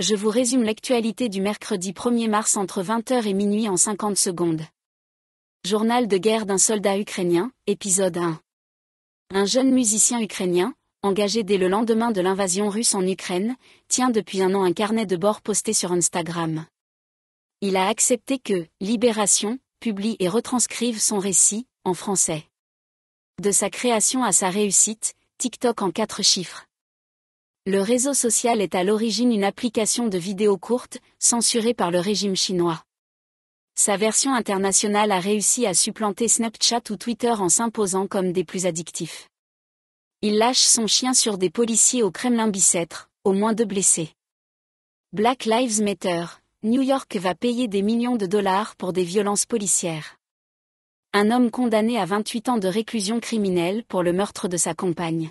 je vous résume l'actualité du mercredi 1er mars entre 20h et minuit en 50 secondes. Journal de guerre d'un soldat ukrainien, épisode 1. Un jeune musicien ukrainien, engagé dès le lendemain de l'invasion russe en Ukraine, tient depuis un an un carnet de bord posté sur Instagram. Il a accepté que Libération publie et retranscrive son récit, en français. De sa création à sa réussite, TikTok en quatre chiffres. Le réseau social est à l'origine une application de vidéos courtes, censurée par le régime chinois. Sa version internationale a réussi à supplanter Snapchat ou Twitter en s'imposant comme des plus addictifs. Il lâche son chien sur des policiers au Kremlin-Bicêtre, au moins deux blessés. Black Lives Matter, New York va payer des millions de dollars pour des violences policières. Un homme condamné à 28 ans de réclusion criminelle pour le meurtre de sa compagne.